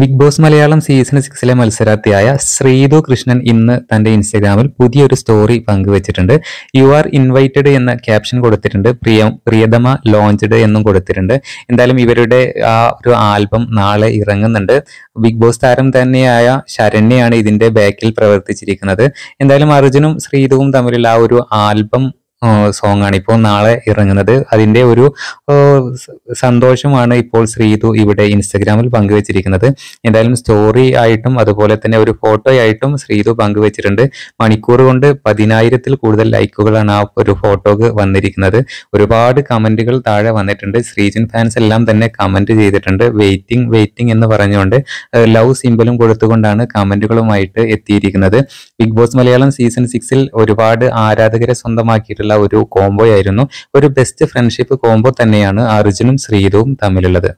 big Boss Malayalam season സിക്സിലെ മത്സരാർത്ഥിയായ ശ്രീതു കൃഷ്ണൻ ഇന്ന് തന്റെ ഇൻസ്റ്റാഗ്രാമിൽ പുതിയൊരു സ്റ്റോറി പങ്കുവച്ചിട്ടുണ്ട് യു ആർ ഇൻവൈറ്റഡ് എന്ന ക്യാപ്ഷൻ കൊടുത്തിട്ടുണ്ട് പ്രിയ പ്രിയതമ ലോഞ്ച്ഡ് എന്നും കൊടുത്തിട്ടുണ്ട് എന്തായാലും ഇവരുടെ ആ ഒരു ആൽബം നാളെ ഇറങ്ങുന്നുണ്ട് ബിഗ് ബോസ് താരം തന്നെയായ ശരണ്യാണ് ഇതിന്റെ ബാക്കിൽ പ്രവർത്തിച്ചിരിക്കുന്നത് എന്തായാലും അർജുനും ശ്രീതുവും തമ്മിലുള്ള ആ ഒരു ആൽബം സോങ് ആണ് ഇപ്പോൾ നാളെ ഇറങ്ങുന്നത് അതിൻ്റെ ഒരു സന്തോഷമാണ് ഇപ്പോൾ ശ്രീതു ഇവിടെ ഇൻസ്റ്റഗ്രാമിൽ പങ്കുവച്ചിരിക്കുന്നത് എന്തായാലും സ്റ്റോറി ആയിട്ടും അതുപോലെ തന്നെ ഒരു ഫോട്ടോ ആയിട്ടും ശ്രീതു പങ്കുവച്ചിട്ടുണ്ട് മണിക്കൂർ കൊണ്ട് പതിനായിരത്തിൽ കൂടുതൽ ലൈക്കുകളാണ് ആ ഒരു ഫോട്ടോക്ക് വന്നിരിക്കുന്നത് ഒരുപാട് കമൻറ്റുകൾ താഴെ വന്നിട്ടുണ്ട് ശ്രീജൻ ഫാൻസ് എല്ലാം തന്നെ കമൻറ്റ് ചെയ്തിട്ടുണ്ട് വെയിറ്റിംഗ് വെയിറ്റിംഗ് എന്ന് പറഞ്ഞുകൊണ്ട് ലവ് സിമ്പലും കൊടുത്തുകൊണ്ടാണ് കമൻറ്റുകളുമായിട്ട് എത്തിയിരിക്കുന്നത് ബിഗ് ബോസ് മലയാളം സീസൺ സിക്സിൽ ഒരുപാട് ആരാധകരെ സ്വന്തമാക്കിയിട്ടുള്ള ആയിട്ടുള്ള ഒരു കോംബോ ആയിരുന്നു ഒരു ബെസ്റ്റ് ഫ്രണ്ട്ഷിപ്പ് കോംബോ തന്നെയാണ് അർജുനും ശ്രീതുവും തമ്മിലുള്ളത്